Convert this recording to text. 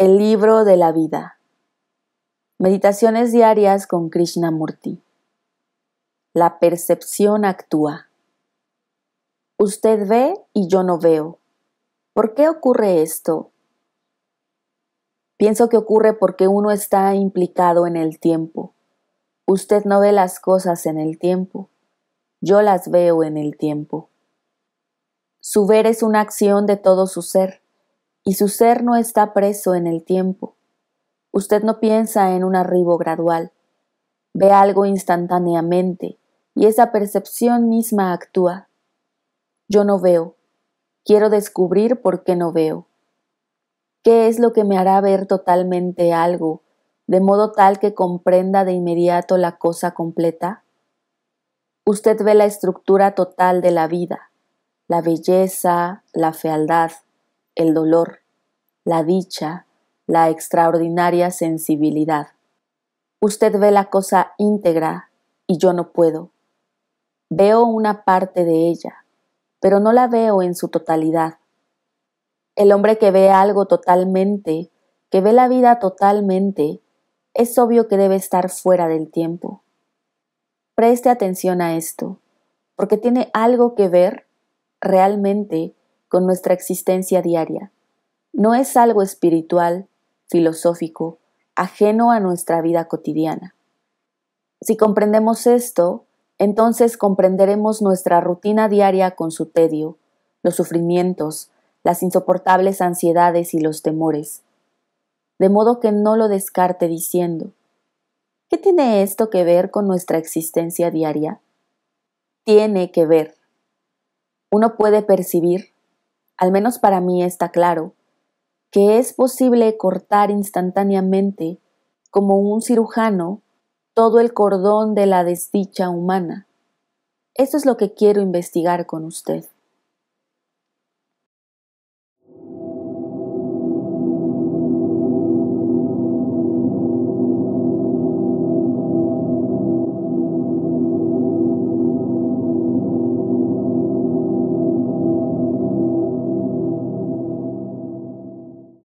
El libro de la vida. Meditaciones diarias con Krishnamurti. La percepción actúa. Usted ve y yo no veo. ¿Por qué ocurre esto? Pienso que ocurre porque uno está implicado en el tiempo. Usted no ve las cosas en el tiempo. Yo las veo en el tiempo. Su ver es una acción de todo su ser y su ser no está preso en el tiempo. Usted no piensa en un arribo gradual, ve algo instantáneamente y esa percepción misma actúa. Yo no veo, quiero descubrir por qué no veo. ¿Qué es lo que me hará ver totalmente algo, de modo tal que comprenda de inmediato la cosa completa? Usted ve la estructura total de la vida, la belleza, la fealdad, el dolor, la dicha, la extraordinaria sensibilidad. Usted ve la cosa íntegra y yo no puedo. Veo una parte de ella, pero no la veo en su totalidad. El hombre que ve algo totalmente, que ve la vida totalmente, es obvio que debe estar fuera del tiempo. Preste atención a esto, porque tiene algo que ver realmente con nuestra existencia diaria. No es algo espiritual, filosófico, ajeno a nuestra vida cotidiana. Si comprendemos esto, entonces comprenderemos nuestra rutina diaria con su tedio, los sufrimientos, las insoportables ansiedades y los temores, de modo que no lo descarte diciendo, ¿qué tiene esto que ver con nuestra existencia diaria? Tiene que ver. Uno puede percibir, al menos para mí está claro, que es posible cortar instantáneamente, como un cirujano, todo el cordón de la desdicha humana. Eso es lo que quiero investigar con usted.